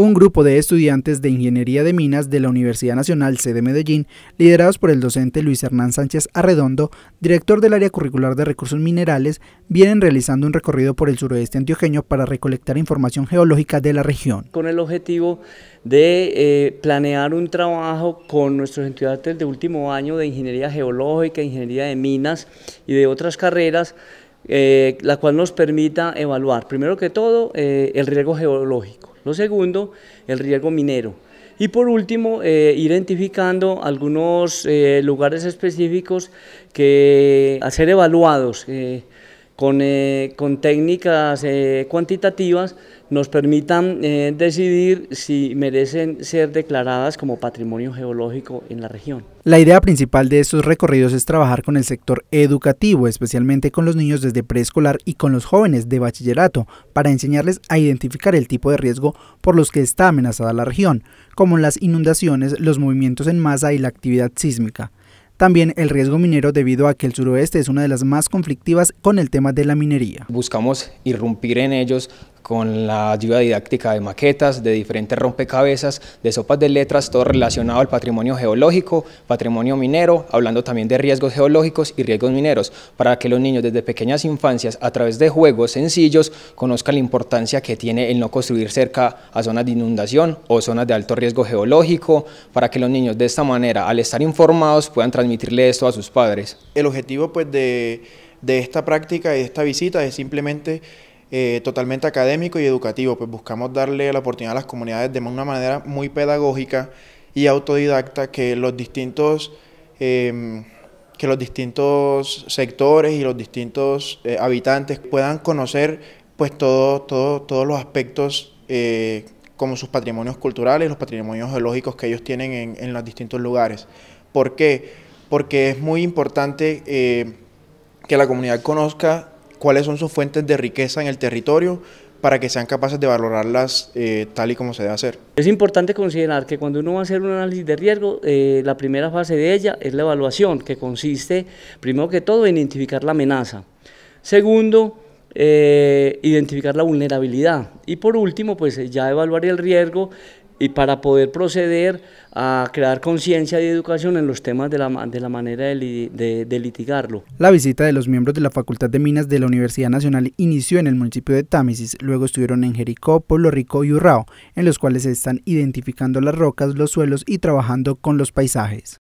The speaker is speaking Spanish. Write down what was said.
un grupo de estudiantes de Ingeniería de Minas de la Universidad Nacional C de Medellín, liderados por el docente Luis Hernán Sánchez Arredondo, director del área curricular de recursos minerales, vienen realizando un recorrido por el suroeste antioqueño para recolectar información geológica de la región. Con el objetivo de eh, planear un trabajo con nuestros estudiantes de último año de Ingeniería Geológica, Ingeniería de Minas y de otras carreras, eh, la cual nos permita evaluar, primero que todo, eh, el riesgo geológico lo segundo, el riesgo minero. Y por último, eh, identificando algunos eh, lugares específicos que a ser evaluados. Eh, eh, con, técnicas eh, cuantitativas nos permitan eh, decidir si merecen ser declaradas como patrimonio geológico en la región. La idea principal de estos recorridos es trabajar con el sector educativo, especialmente con los niños desde preescolar y con los jóvenes de bachillerato, para enseñarles a identificar el tipo de riesgo por los que está amenazada la región, como las inundaciones, los movimientos en masa y la actividad sísmica. También el riesgo minero debido a que el suroeste es una de las más conflictivas con el tema de la minería. Buscamos irrumpir en ellos con la ayuda didáctica de maquetas, de diferentes rompecabezas, de sopas de letras, todo relacionado al patrimonio geológico, patrimonio minero, hablando también de riesgos geológicos y riesgos mineros, para que los niños desde pequeñas infancias, a través de juegos sencillos, conozcan la importancia que tiene el no construir cerca a zonas de inundación o zonas de alto riesgo geológico, para que los niños de esta manera, al estar informados, puedan transmitirle esto a sus padres. El objetivo pues de, de esta práctica y de esta visita es simplemente eh, totalmente académico y educativo, pues buscamos darle la oportunidad a las comunidades de una manera muy pedagógica y autodidacta que los distintos... Em, que los distintos sectores y los distintos eh, habitantes puedan conocer pues todo, todos los aspectos eh, como sus patrimonios culturales, los patrimonios geológicos que ellos tienen en, los distintos lugares. ¿Por qué? Porque es muy importante que la comunidad conozca cuáles son sus fuentes de riqueza en el territorio para que sean capaces de valorarlas eh, tal y como se debe hacer. Es importante considerar que cuando uno va a hacer un análisis de riesgo, eh, la primera fase de ella es la evaluación, que consiste, primero que todo, en identificar la amenaza. Segundo, eh, identificar la vulnerabilidad. Y por último, pues ya evaluar el riesgo y para poder proceder a crear conciencia y educación en los temas de la, de la manera de, de, litigarlo. La visita de los miembros de la Facultad de Minas de la Universidad Nacional inició en el municipio de Támesis, luego estuvieron en Jericó, Pueblo Rico y Urrao, en los cuales se están identificando las rocas, los suelos y trabajando con los paisajes.